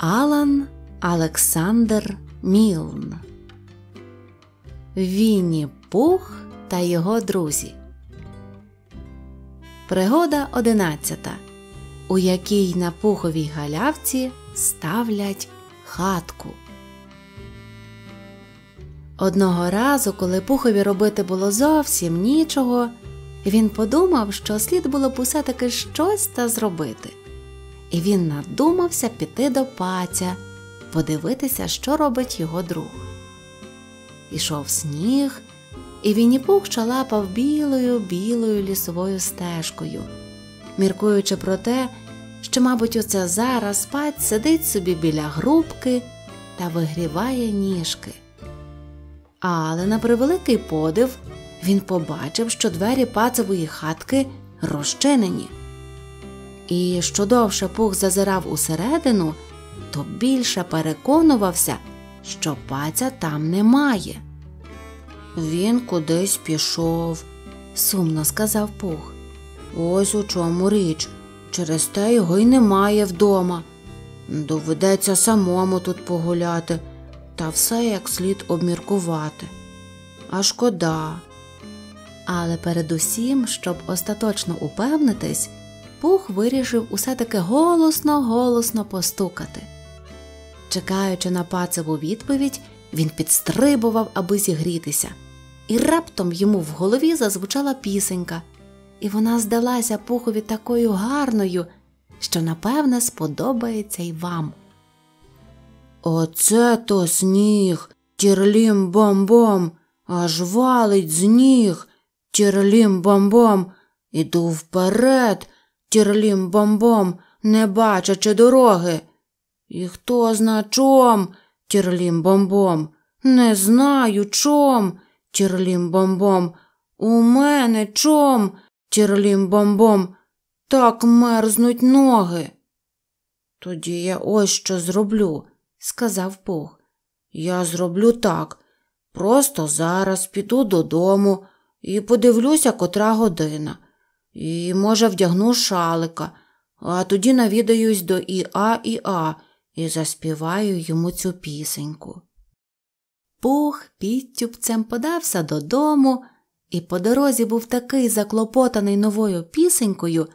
Алан Олександр Мілн. Вінні Пух та його друзі. Пригода одинадцята, у якій на пуховій галявці ставлять хатку. Одного разу, коли пухові робити було зовсім нічого, він подумав, що слід було б усе таки щось та зробити і він надумався піти до патя, подивитися, що робить його друг. Ішов сніг, і Вінніпух шалапав білою білою лісовою стежкою, міркуючи про те, що, мабуть, оце зараз пать сидить собі біля грубки та вигріває ніжки. Але на превеликий подив він побачив, що двері пацевої хатки розчинені. І що довше пух зазирав усередину, то більше переконувався, що паця там немає. Він кудись пішов, сумно сказав пух. Ось у чому річ. Через те його й немає вдома. Доведеться самому тут погуляти та все як слід обміркувати. А шкода. Але передусім, щоб остаточно упевнитись пух вирішив усе таки голосно, голосно постукати. Чекаючи на пацеву відповідь, він підстрибував, аби зігрітися, і раптом йому в голові зазвучала пісенька, і вона здалася пухові такою гарною, що, напевне, сподобається й вам. Оце то сніг, тірлім бомбом, аж валить з ніг, тірлім бомбом, іду вперед, тірлім бомбом, не бачачи дороги. І хто зна чом, тірлім бомбом, не знаю чом, тірлім бомбом. У мене чом, тірлім бомбом, так мерзнуть ноги. Тоді я ось що зроблю, сказав Бог. Я зроблю так. Просто зараз піду додому і подивлюся, котра година. І, може, вдягну шалика, а тоді навідаюсь до Іа Іа і заспіваю йому цю пісеньку. Пух підтюпцем подався додому, і по дорозі був такий заклопотаний новою пісенькою,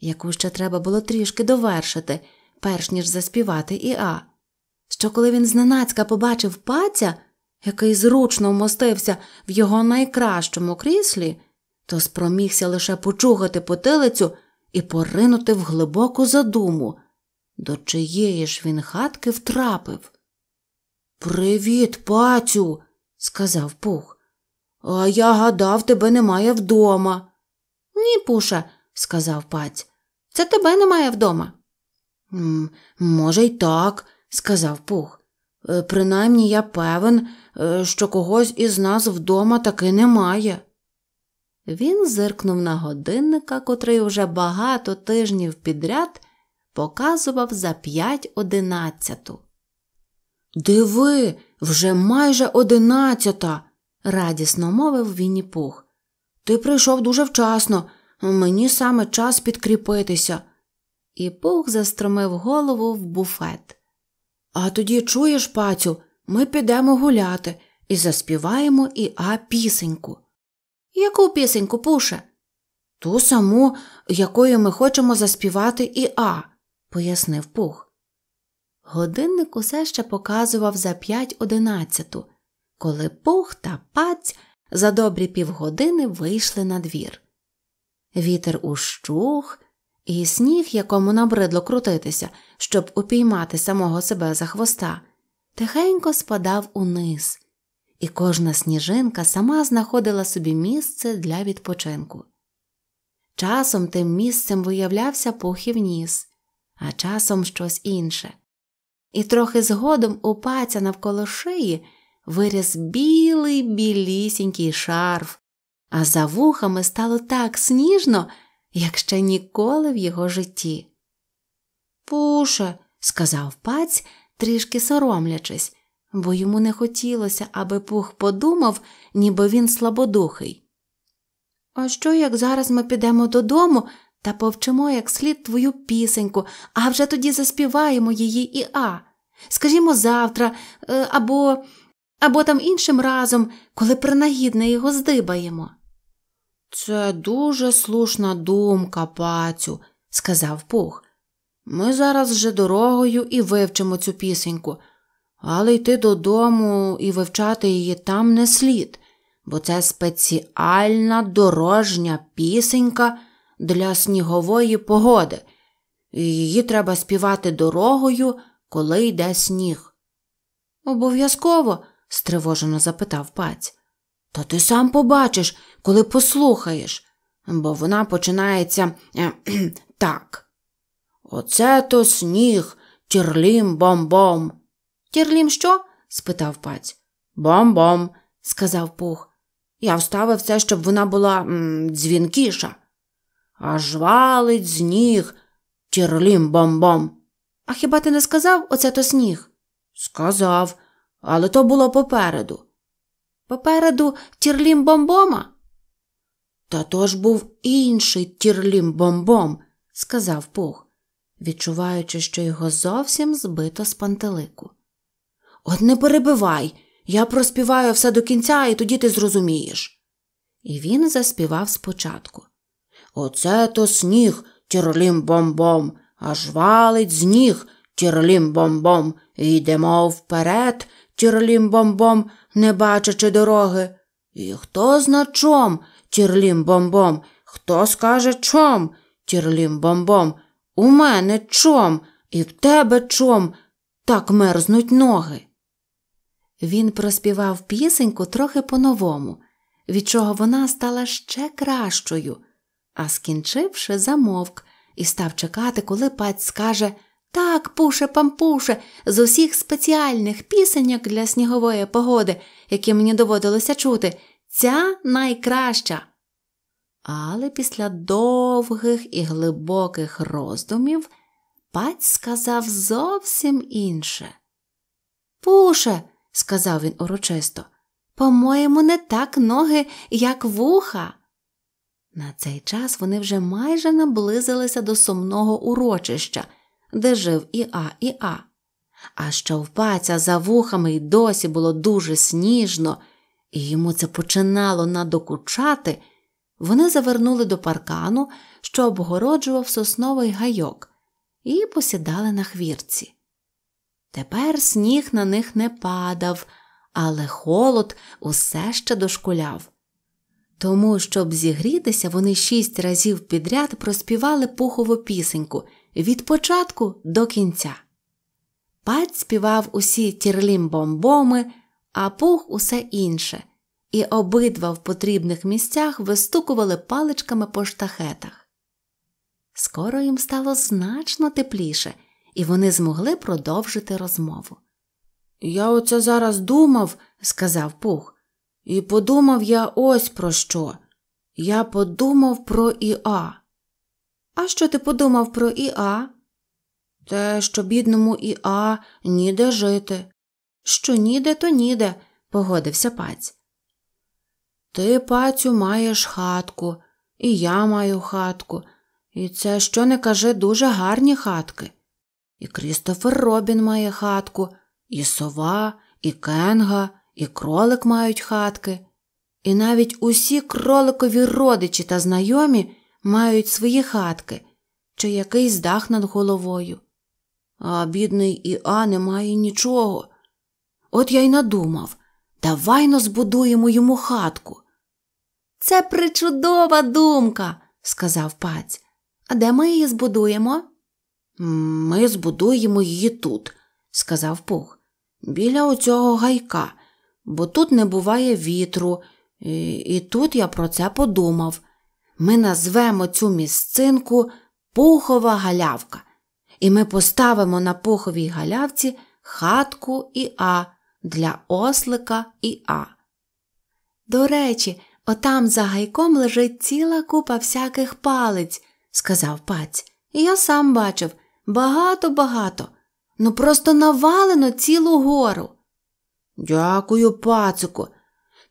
яку ще треба було трішки довершити, перш ніж заспівати Іа. Що коли він зненацька побачив паця, який зручно вмостився в його найкращому кріслі, то спромігся лише почухати потилицю і поринути в глибоку задуму, до чиєї ж він хатки втрапив. Привіт, пацю, сказав Пух. А я гадав, тебе немає вдома. Ні, Пуша, сказав паць, це тебе немає вдома. «М може, й так, сказав Пух. «Е, принаймні я певен, е, що когось із нас вдома таки немає. Він зиркнув на годинника, котрий уже багато тижнів підряд показував за п'ять одинадцяту. Диви, вже майже одинадцята, радісно мовив Вінні Пух. Ти прийшов дуже вчасно, мені саме час підкріпитися. І Пух застромив голову в буфет. А тоді чуєш, пацю, ми підемо гуляти і заспіваємо і а пісеньку. Яку пісеньку, Пуше? Ту саму, якою ми хочемо заспівати і А, пояснив Пух. Годинник усе ще показував за п'ять одинадцяту, коли Пух та паць за добрі півгодини вийшли на двір. Вітер ущух, і сніг, якому набридло крутитися, щоб упіймати самого себе за хвоста, тихенько спадав униз, і кожна сніжинка сама знаходила собі місце для відпочинку. Часом тим місцем виявлявся пухів ніс, а часом щось інше. І трохи згодом у паця навколо шиї виріс білий білісінький шарф, а за вухами стало так сніжно, як ще ніколи в його житті. Пуше, сказав паць, трішки соромлячись, бо йому не хотілося, аби Пух подумав, ніби він слабодухий. А що, як зараз ми підемо додому та повчимо як слід твою пісеньку, а вже тоді заспіваємо її і а. Скажімо, завтра, е, або або там іншим разом, коли принагідне його здибаємо. Це дуже слушна думка, пацю, сказав Пух. Ми зараз вже дорогою і вивчимо цю пісеньку, але йти додому і вивчати її там не слід, бо це спеціальна дорожня пісенька для снігової погоди, і її треба співати дорогою, коли йде сніг. Обов'язково? стривожено запитав паць. Та ти сам побачиш, коли послухаєш, бо вона починається е, так. Оце то сніг, тірлім бом бом Тірлім що? спитав паць. Бом-бом, сказав пух. Я вставив це, щоб вона була м, дзвінкіша. Аж валить зніг Тірлім бом-бом. А хіба ти не сказав оце то сніг? Сказав, але то було попереду. Попереду тірлім бомбома? Та то ж був інший тірлім бомбом, сказав пух, відчуваючи, що його зовсім збито з пантелику. От не перебивай, я проспіваю все до кінця, і тоді ти зрозумієш. І він заспівав спочатку. Оце то сніг, тіролім бом бом, аж валить з ніг, тіролім бом бом, йдемо вперед, тіролім бом бом, не бачачи дороги. І хто зна чом, тірлім бом бом, хто скаже чом, тірлім бом бом, у мене чом, і в тебе чом, так мерзнуть ноги. Він проспівав пісеньку трохи по-новому, від чого вона стала ще кращою, а скінчивши, замовк і став чекати, коли паць скаже так, пуше, пампуше, з усіх спеціальних пісеньок для снігової погоди, які мені доводилося чути, ця найкраща. Але після довгих і глибоких роздумів паць сказав зовсім інше. Пуше, сказав він урочисто. По-моєму, не так ноги, як вуха. На цей час вони вже майже наблизилися до сумного урочища, де жив Іа Іа. А щовпаця за вухами й досі було дуже сніжно, і йому це починало надокучати. Вони завернули до паркану, що обгороджував сосновий гайок, і посідали на хвірці. Тепер сніг на них не падав, але холод усе ще дошкуляв. Тому, щоб зігрітися, вони шість разів підряд проспівали пухову пісеньку від початку до кінця. Пать співав усі тірлім бомбоми, а пух усе інше, і обидва в потрібних місцях вистукували паличками по штахетах. Скоро їм стало значно тепліше і вони змогли продовжити розмову. Я оце зараз думав, сказав Пух, і подумав я ось про що. Я подумав про Іа. А що ти подумав про Іа? Те, що бідному Іа ніде жити. Що ніде, то ніде, погодився паць. Ти, пацю, маєш хатку, і я маю хатку, і це що не каже, дуже гарні хатки і Крістофер Робін має хатку, і сова, і кенга, і кролик мають хатки. І навіть усі кроликові родичі та знайомі мають свої хатки чи якийсь дах над головою. А бідний Іа не має нічого. От я й надумав давайно збудуємо йому хатку. Це причудова думка, сказав паць. А де ми її збудуємо? Ми збудуємо її тут, сказав Пух, біля оцього гайка, бо тут не буває вітру, і, і тут я про це подумав. Ми назвемо цю місцинку Пухова галявка, і ми поставимо на Пуховій галявці хатку і А для ослика і А. До речі, отам за гайком лежить ціла купа всяких палець, сказав паць. Я сам бачив, Багато-багато. Ну просто навалено цілу гору. Дякую, пацику.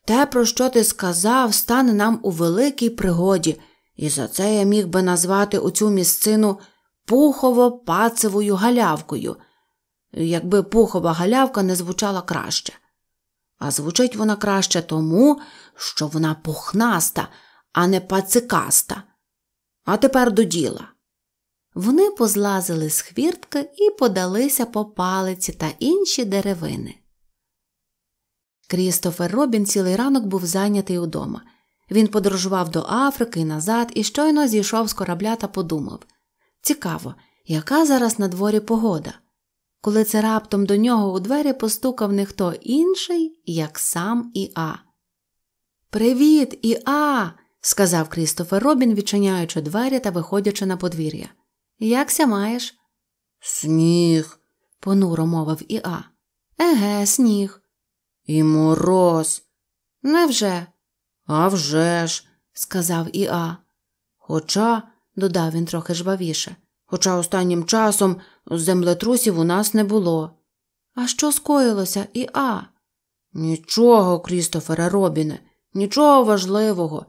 Те, про що ти сказав, стане нам у великій пригоді, і за це я міг би назвати оцю місцину пухово пацевою галявкою, якби пухова галявка не звучала краще. А звучить вона краще тому, що вона пухнаста, а не пацикаста. А тепер до діла. Вони позлазили з хвіртки і подалися по палиці та інші деревини. Крістофер Робін цілий ранок був зайнятий удома. Він подорожував до Африки і назад і щойно зійшов з корабля та подумав Цікаво, яка зараз на дворі погода? Коли це раптом до нього у двері постукав не хто інший, як сам Іа. Привіт, Іа! сказав Крістофер Робін, відчиняючи двері та виходячи на подвір'я. Якся маєш? Сніг, понуро мовив Іа. Еге, сніг. І мороз. Невже? «А вже ж», – сказав Іа. Хоча, додав він трохи жвавіше, хоча останнім часом землетрусів у нас не було. А що скоїлося, Іа? Нічого, Крістофере Робіне, нічого важливого.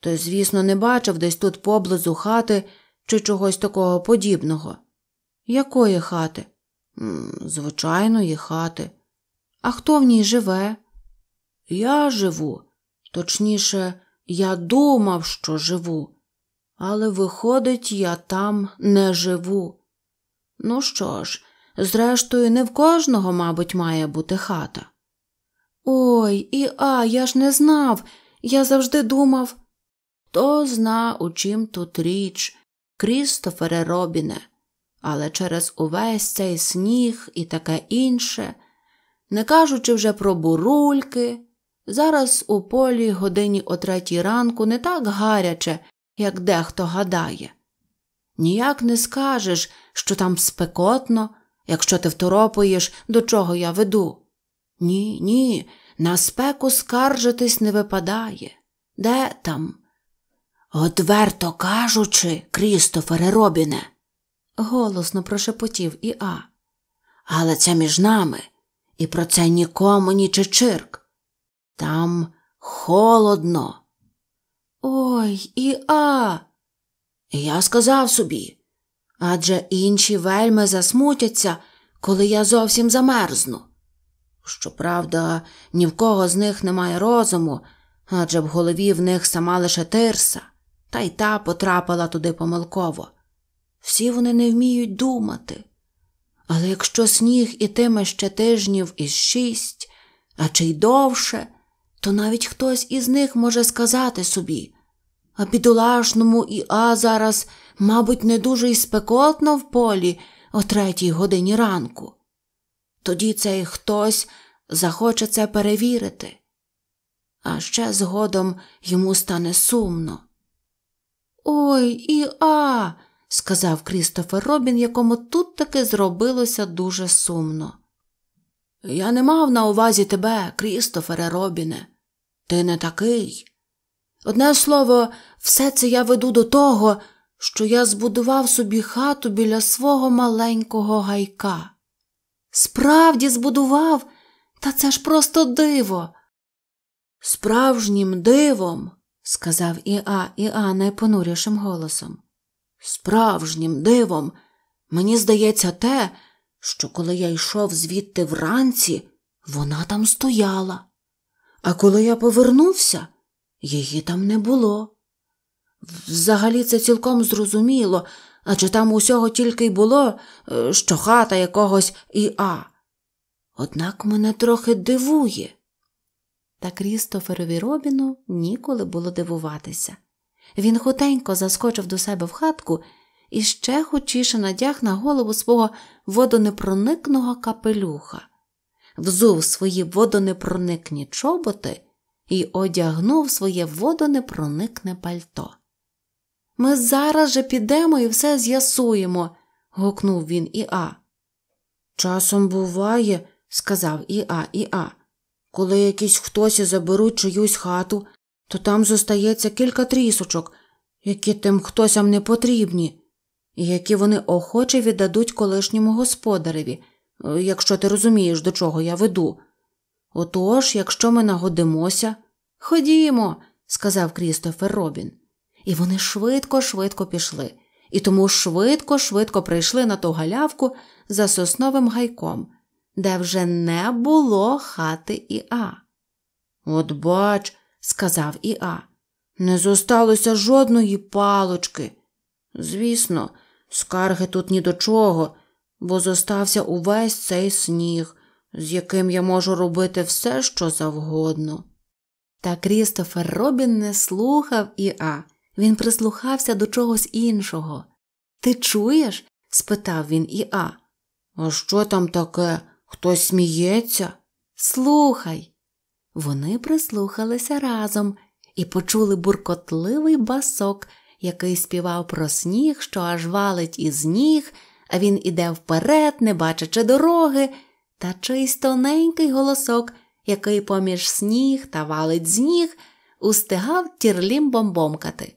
Ти, звісно, не бачив десь тут поблизу хати чи чогось такого подібного. Якої хати? Звичайної хати. А хто в ній живе? Я живу, точніше, я думав, що живу, але виходить, я там не живу. Ну що ж, зрештою, не в кожного, мабуть, має бути хата. Ой, і а, я ж не знав. Я завжди думав. Хто зна, у чим тут річ, Крістофере Робіне, але через увесь цей сніг і таке інше, не кажучи вже про бурульки, зараз у полі годині о третій ранку не так гаряче, як дехто гадає. Ніяк не скажеш, що там спекотно, якщо ти второпуєш, до чого я веду. Ні, ні, на спеку скаржитись не випадає. Де там? Отверто кажучи, Крістофере Робіне, голосно прошепотів Іа. Але це між нами, і про це нікому ні чечирк. Там холодно. Ой, Іа. Я сказав собі. Адже інші вельми засмутяться, коли я зовсім замерзну. Щоправда, ні в кого з них немає розуму, адже в голові в них сама лише тирса та й та потрапила туди помилково. Всі вони не вміють думати. Але якщо сніг ітиме ще тижнів із шість, а чи й довше, то навіть хтось із них може сказати собі а бідолашному і А зараз, мабуть, не дуже й спекотно в полі о третій годині ранку. Тоді цей хтось захоче це перевірити. А ще згодом йому стане сумно. Ой і а. сказав Крістофер Робін, якому тут таки зробилося дуже сумно. Я не мав на увазі тебе, Крістофере Робіне. Ти не такий. Одне слово, все це я веду до того, що я збудував собі хату біля свого маленького гайка. Справді збудував, та це ж просто диво. Справжнім дивом сказав Іа Іа найпонурішим голосом. Справжнім дивом мені здається те, що коли я йшов звідти вранці, вона там стояла, а коли я повернувся, її там не було. Взагалі це цілком зрозуміло, адже там усього тільки й було, е, що хата якогось Іа. Однак мене трохи дивує. Та Крістоферові Робіну ніколи було дивуватися. Він хутенько заскочив до себе в хатку і ще хочіше надяг на голову свого водонепроникного капелюха, взув свої водонепроникні чоботи і одягнув своє водонепроникне пальто. Ми зараз же підемо і все з'ясуємо. гукнув він Іа. Часом буває, сказав Іа Іа. Коли якісь хтось заберуть чиюсь хату, то там зостається кілька трісочок, які тим хтосям не потрібні, і які вони охоче віддадуть колишньому господареві, якщо ти розумієш, до чого я веду. Отож, якщо ми нагодимося, ходімо, сказав Крістофер Робін. І вони швидко, швидко пішли, і тому швидко, швидко прийшли на ту галявку за сосновим гайком де вже не було хати Іа. От бач, сказав Іа, не зосталося жодної палочки. Звісно, скарги тут ні до чого, бо зостався увесь цей сніг, з яким я можу робити все, що завгодно. Та Крістофер Робін не слухав Іа, він прислухався до чогось іншого. Ти чуєш? спитав він Іа. А що там таке? Хтось сміється? Слухай. Вони прислухалися разом і почули буркотливий басок, який співав про сніг, що аж валить із ніг, а він іде вперед, не бачачи дороги, та чийсь тоненький голосок, який поміж сніг та валить з ніг, устигав тірлім бомбомкати.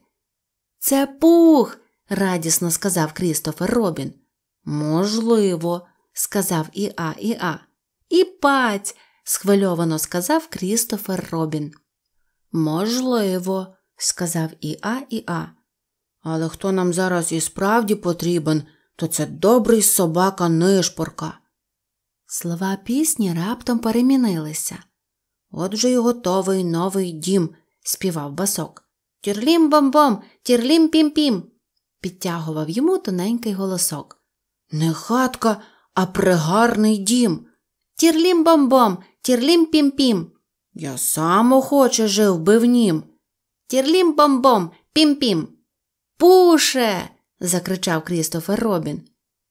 Це пух, радісно сказав Крістофер Робін. Можливо, сказав Іа Іа. І паць. схвильовано сказав Крістофер Робін. Можливо, сказав Іа Іа. Але хто нам зараз і справді потрібен, то це добрий собака нишпорка. Слова пісні раптом перемінилися. Отже й готовий новий дім, співав басок. Тірлім бомбом, тірлім пім пім, підтягував йому тоненький голосок. Не хатка, а пригарний дім. Тірлім бам-бам, тірлім пім пім. Я сам охоче жив би в нім. Тірлім бам-бам, пім пім. Пуше. закричав Крістофер Робін.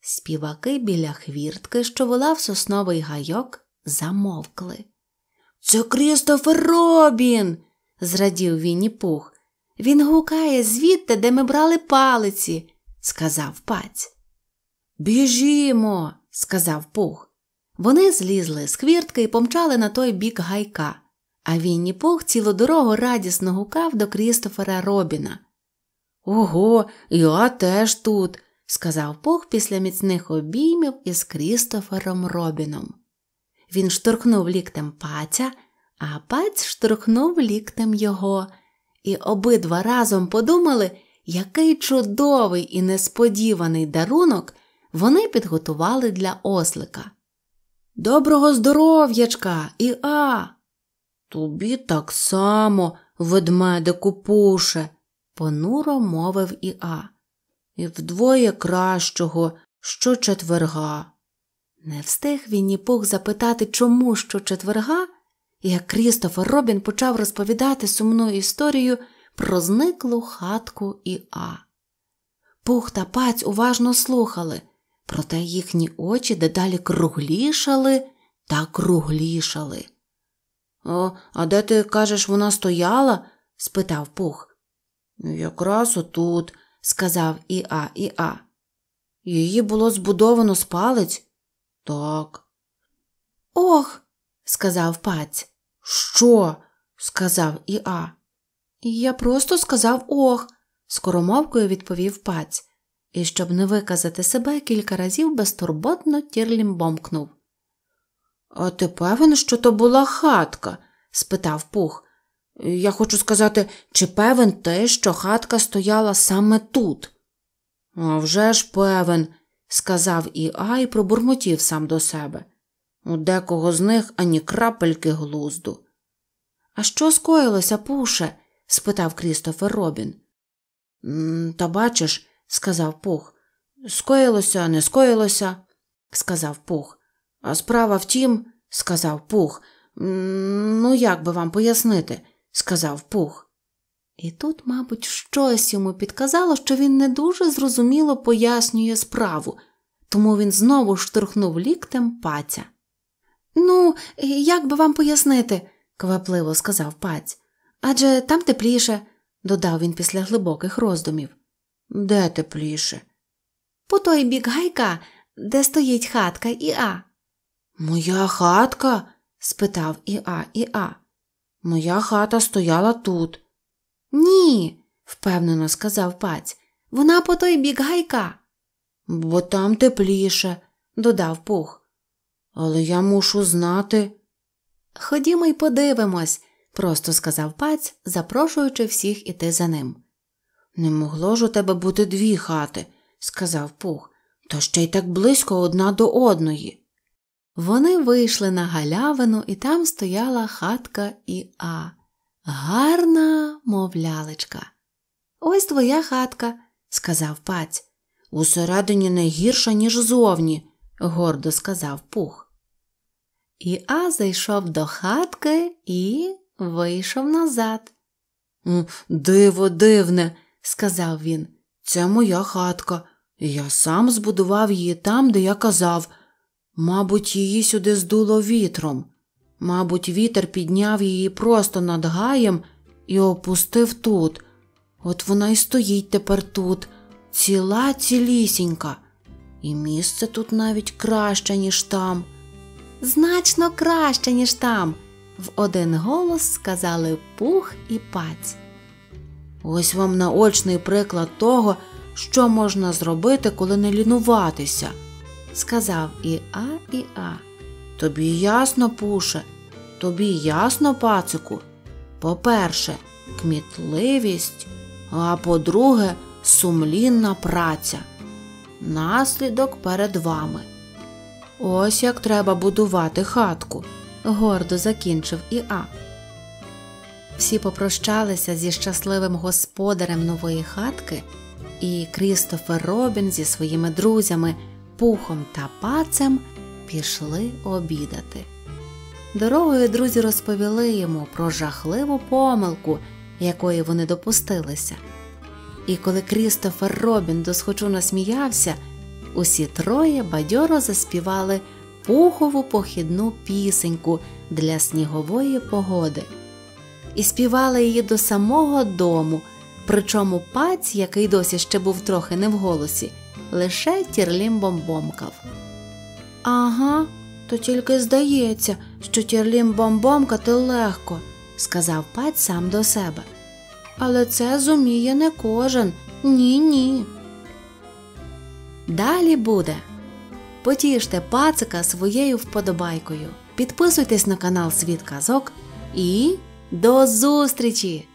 Співаки біля хвіртки, що вела в сосновий гайок, замовкли. Це Крістофер Робін. зрадів Вінні Пух. Він гукає звідти, де ми брали палиці, сказав паць. Біжімо сказав Пух. Вони злізли з хвіртки і помчали на той бік гайка, а Вінні Пух цілу дорогу радісно гукав до Крістофера Робіна. Ого, я теж тут, сказав Пух після міцних обіймів із Крістофером Робіном. Він штурхнув ліктем паця, а паць штурхнув ліктем його, і обидва разом подумали, який чудовий і несподіваний дарунок вони підготували для ослика. Доброго здоров'ячка і а. Тобі так само, ведмедику пуше, понуро мовив Іа. І вдвоє кращого, що четверга. Не встиг він ні пух запитати, чому що четверга, як Крістофер Робін почав розповідати сумну історію про зниклу хатку Іа. Пух та паць уважно слухали, проте їхні очі дедалі круглішали та круглішали. «О, А де ти кажеш, вона стояла? спитав Пух. Якраз отут, сказав Іа Іа. Її було збудовано з палець? Так. Ох, сказав паць. Що? сказав Іа. Я просто сказав ох, скоромовкою відповів паць і, щоб не виказати себе, кілька разів безтурботно тірлім бомкнув. А ти певен, що то була хатка? спитав Пух. Я хочу сказати, чи певен ти, що хатка стояла саме тут? «А вже ж певен, сказав і і пробурмотів сам до себе. У декого з них ані крапельки глузду. А що скоїлося, Пуше? спитав Крістофер Робін. Та бачиш, сказав Пух. Скоїлося, не скоїлося, сказав Пух. А справа втім, сказав Пух. Ну, як би вам пояснити, сказав Пух. І тут, мабуть, щось йому підказало, що він не дуже зрозуміло пояснює справу, тому він знову штурхнув ліктем паця. Ну, як би вам пояснити, квапливо сказав паць. Адже там тепліше, додав він після глибоких роздумів. Де тепліше? По той бік гайка, де стоїть хатка Іа. Моя хатка? спитав Іа Іа. Моя хата стояла тут. Ні, впевнено сказав паць. Вона по той бік гайка. Бо там тепліше, додав пух. Але я мушу знати. Ходімо й подивимось, просто сказав паць, запрошуючи всіх іти за ним. Не могло ж у тебе бути дві хати, сказав Пух, то ще й так близько одна до одної. Вони вийшли на галявину, і там стояла хатка і А. Гарна мовлялечка. Ось твоя хатка, сказав паць. Усередині не гірша, ніж зовні, гордо сказав Пух. І А зайшов до хатки і вийшов назад. Диво, дивне, сказав він. Це моя хатка, я сам збудував її там, де я казав. Мабуть, її сюди здуло вітром. Мабуть, вітер підняв її просто над гаєм і опустив тут. От вона й стоїть тепер тут, ціла цілісінька, і місце тут навіть краще, ніж там. Значно краще, ніж там, в один голос сказали пух і паць. Ось вам наочний приклад того, що можна зробити, коли не лінуватися, сказав і А, і А. Тобі ясно, пуше, тобі ясно, пацику. По-перше, кмітливість, а по-друге, сумлінна праця. Наслідок перед вами. Ось як треба будувати хатку, гордо закінчив Іа. Всі попрощалися зі щасливим господарем нової хатки, і Крістофер Робін зі своїми друзями, пухом та пацем пішли обідати. Дорогою друзі розповіли йому про жахливу помилку, якої вони допустилися. І коли Крістофер Робін досхочу насміявся, усі троє бадьоро заспівали пухову похідну пісеньку для снігової погоди і співала її до самого дому, причому паць, який досі ще був трохи не в голосі, лише тірлімбом бомбомкав. Ага, то тільки здається, що тірлім бомбомкати легко, сказав паць сам до себе. Але це зуміє не кожен. Ні, ні. Далі буде. Потіште пацика своєю вподобайкою. Підписуйтесь на канал Світ Казок і. До зустрічі!